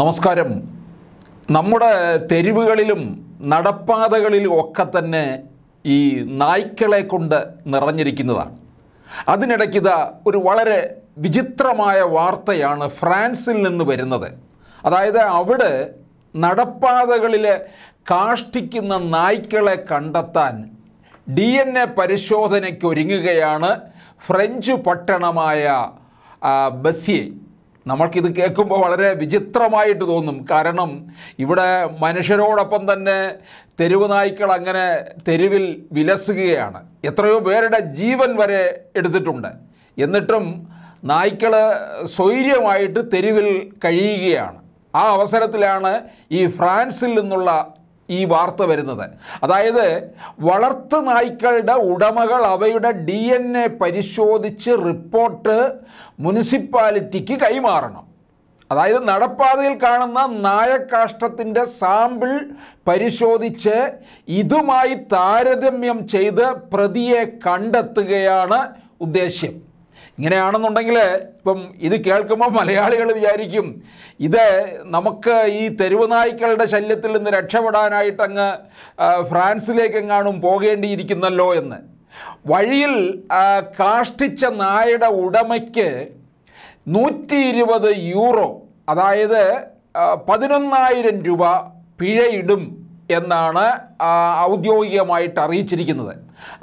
നമസ്കാരം നമ്മുടെ തെരുവുകളിലും നടപ്പാതകളിലും ഒക്കെ തന്നെ ഈ നായ്ക്കളെ കൊണ്ട് നിറഞ്ഞിരിക്കുന്നതാണ് അതിനിടയ്ക്കിത ഒരു വളരെ വിചിത്രമായ വാർത്തയാണ് ഫ്രാൻസിൽ നിന്ന് വരുന്നത് അതായത് അവിടെ നടപ്പാതകളിലെ കാഷ്ടിക്കുന്ന നായ്ക്കളെ കണ്ടെത്താൻ ഡി എൻ എ പരിശോധനയ്ക്കൊരുങ്ങുകയാണ് ഫ്രഞ്ച് പട്ടണമായ ബസിയെ നമ്മൾക്കിത് കേൾക്കുമ്പോൾ വളരെ വിചിത്രമായിട്ട് തോന്നും കാരണം ഇവിടെ മനുഷ്യരോടൊപ്പം തന്നെ തെരുവ് നായ്ക്കൾ അങ്ങനെ തെരുവിൽ വിലസുകയാണ് എത്രയോ പേരുടെ ജീവൻ വരെ എടുത്തിട്ടുണ്ട് എന്നിട്ടും നായ്ക്കൾ സ്വൈര്യമായിട്ട് തെരുവിൽ കഴിയുകയാണ് ആ അവസരത്തിലാണ് ഈ ഫ്രാൻസിൽ നിന്നുള്ള ഈ വാർത്ത വരുന്നത് അതായത് വളർത്ത് നായ്ക്കളുടെ ഉടമകൾ അവയുടെ ഡി എൻ എ പരിശോധിച്ച് റിപ്പോർട്ട് മുനിസിപ്പാലിറ്റിക്ക് കൈമാറണം അതായത് നടപ്പാതയിൽ കാണുന്ന നായക്കാഷ്ടത്തിൻ്റെ സാമ്പിൾ പരിശോധിച്ച് ഇതുമായി താരതമ്യം ചെയ്ത് പ്രതിയെ കണ്ടെത്തുകയാണ് ഉദ്ദേശ്യം ഇങ്ങനെയാണെന്നുണ്ടെങ്കിൽ ഇപ്പം ഇത് കേൾക്കുമ്പോൾ മലയാളികൾ വിചാരിക്കും ഇത് നമുക്ക് ഈ തെരുവുനായ്ക്കളുടെ ശല്യത്തിൽ നിന്ന് രക്ഷപ്പെടാനായിട്ടങ്ങ് ഫ്രാൻസിലേക്കെങ്ങാനും പോകേണ്ടിയിരിക്കുന്നല്ലോ എന്ന് വഴിയിൽ കാഷ്ടിച്ച നായുടെ ഉടമയ്ക്ക് നൂറ്റി ഇരുപത് യൂറോ അതായത് പതിനൊന്നായിരം രൂപ പിഴയിടും എന്നാണ് ഔദ്യോഗികമായിട്ട് അറിയിച്ചിരിക്കുന്നത്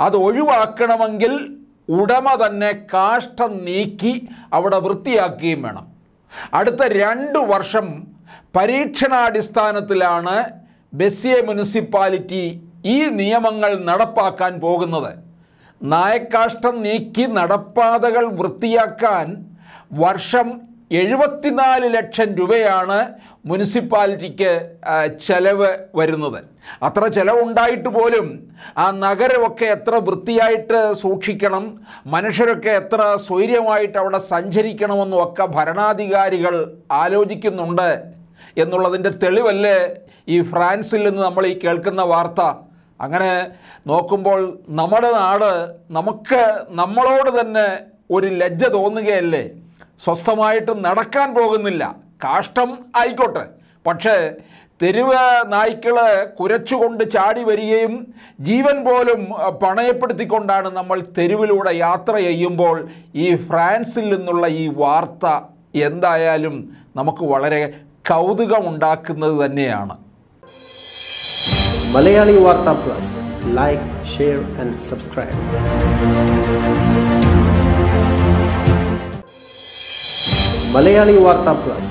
അത് ഒഴിവാക്കണമെങ്കിൽ ഉടമ തന്നെ കാഷ്ടം നീക്കി അവിടെ വൃത്തിയാക്കുകയും വേണം അടുത്ത രണ്ട് വർഷം പരീക്ഷണാടിസ്ഥാനത്തിലാണ് ബെസ്സിയ മുനിസിപ്പാലിറ്റി ഈ നിയമങ്ങൾ നടപ്പാക്കാൻ പോകുന്നത് നായക്കാഷ്ടം നീക്കി നടപ്പാതകൾ വൃത്തിയാക്കാൻ വർഷം എഴുപത്തിനാല് ലക്ഷം രൂപയാണ് മുനിസിപ്പാലിറ്റിക്ക് ചെലവ് വരുന്നത് അത്ര ചിലവുണ്ടായിട്ട് പോലും ആ നഗരമൊക്കെ എത്ര വൃത്തിയായിട്ട് സൂക്ഷിക്കണം മനുഷ്യരൊക്കെ എത്ര സ്വൈര്യമായിട്ട് അവിടെ സഞ്ചരിക്കണമെന്നും ഒക്കെ ഭരണാധികാരികൾ ആലോചിക്കുന്നുണ്ട് എന്നുള്ളതിൻ്റെ തെളിവല്ലേ ഈ ഫ്രാൻസിൽ നിന്ന് നമ്മൾ ഈ കേൾക്കുന്ന വാർത്ത അങ്ങനെ നോക്കുമ്പോൾ നമ്മുടെ നാട് നമുക്ക് നമ്മളോട് തന്നെ ഒരു ലജ്ജ തോന്നുകയല്ലേ സ്വസ്ഥമായിട്ട് നടക്കാൻ പോകുന്നില്ല കാഷ്ടം ആയിക്കോട്ടെ പക്ഷേ തെരുവ് നായ്ക്കൾ കുരച്ചുകൊണ്ട് ചാടി വരികയും ജീവൻ പോലും പണയപ്പെടുത്തിക്കൊണ്ടാണ് നമ്മൾ തെരുവിലൂടെ യാത്ര ചെയ്യുമ്പോൾ ഈ ഫ്രാൻസിൽ നിന്നുള്ള ഈ വാർത്ത എന്തായാലും നമുക്ക് വളരെ കൗതുകമുണ്ടാക്കുന്നത് തന്നെയാണ് Malayali Warta Plus like share and subscribe Malayali Warta Plus.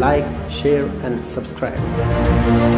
Like, share and subscribe.